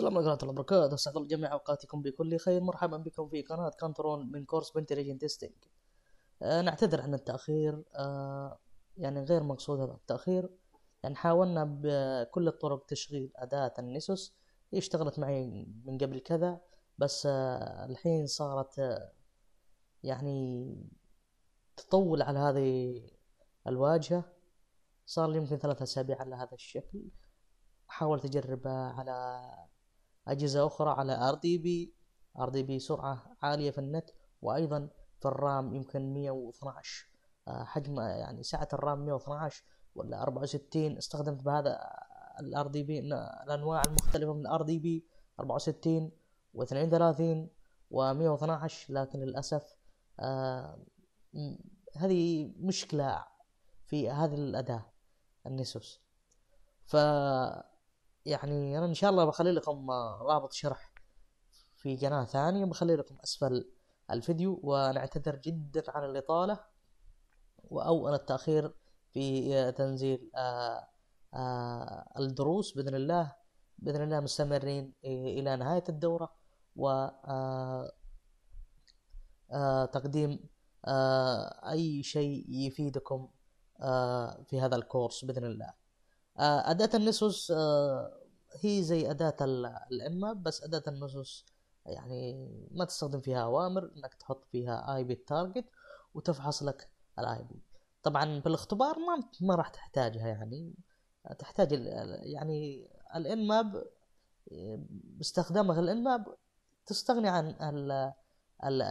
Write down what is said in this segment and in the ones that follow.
السلام عليكم ورحمة الله وبركاته أسعد الله جميع أوقاتكم بكل خير مرحبا بكم في قناة كانترون من كورس بنتليجن تيستينج أه نعتذر عن التأخير أه يعني غير مقصود هذا التأخير يعني حاولنا بكل الطرق تشغيل أداة النسوس هي اشتغلت معي من قبل كذا بس أه الحين صارت آه، يعني تطول على هذه الواجهة صار لي يمكن ثلاثة أسابيع على هذا الشكل حاولت أجربها على أجهزة أخرى على ار دي بي ار دي بي سرعة عالية في النت وأيضا في الرام يمكن 112 آه، حجم آه، يعني سعة الرام 112 ولا 64 استخدمت بهذا ار دي بي الأنواع المختلفة من ار دي بي 64 و 32 و 112 لكن للأسف آه، هذه مشكلة في هذه الأداة النسوس ف يعني انا ان شاء الله بخلي لكم آه، رابط شرح في قناة ثانية بخلي لكم اسفل الفيديو ونعتذر جدا عن الاطالة او عن التأخير في آه، تنزيل آه، الدروس بإذن الله بإذن الله مستمرين إلى نهاية الدورة و تقديم أي شيء يفيدكم في هذا الكورس بإذن الله أداة النسوس هي زي أداة الإمة بس أداة النصوص يعني ما تستخدم فيها أوامر إنك تحط فيها آي بي التارجت وتفحص لك الآي بي طبعا بالاختبار ما ما راح تحتاجها يعني تحتاج يعني الان ماب باستخدامك الان ماب تستغني عن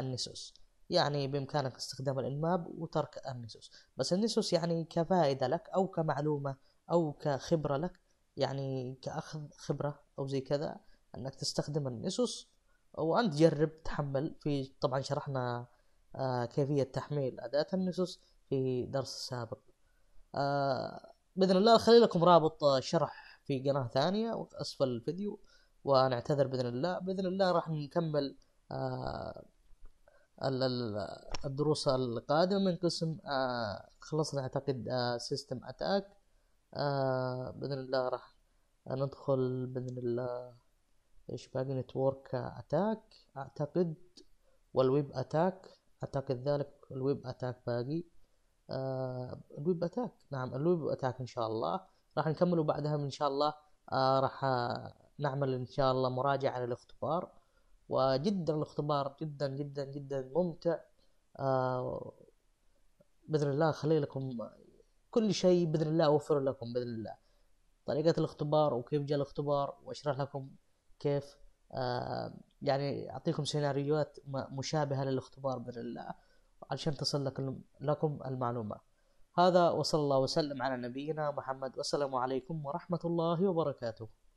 النسوس يعني بامكانك استخدام الان ماب وترك النسوس بس النسوس يعني كفائده لك او كمعلومه او كخبره لك يعني كأخذ خبرة أو زي كذا أنك تستخدم النسوس وأنت جرب تحمل في طبعا شرحنا آه كيفية تحميل أداة النسوس في درس سابق آه بإذن الله خلي لكم رابط شرح في قناة ثانية أسفل الفيديو ونعتذر بإذن الله بإذن الله راح نكمل آه الدروس القادمة من قسم آه، خلصنا أعتقد سيستم آه، أتاك آه، باذن الله راح ندخل باذن الله ايش باقي نتورك اتاك اعتقد والويب اتاك اعتقد ذلك الويب اتاك باقي آه الويب اتاك نعم الويب اتاك ان شاء الله راح نكمل وبعدها ان شاء الله آه راح نعمل ان شاء الله مراجعة للاختبار وجدا الاختبار جدا جدا جدا ممتع آه باذن الله خلي لكم كل شيء باذن الله اوفر لكم باذن الله طريقه الاختبار وكيف جاء الاختبار واشرح لكم كيف آه يعني اعطيكم سيناريوهات مشابهه للاختبار باذن الله علشان تصل لكم لكم المعلومه هذا وصلى الله وسلم على نبينا محمد والسلام عليكم ورحمه الله وبركاته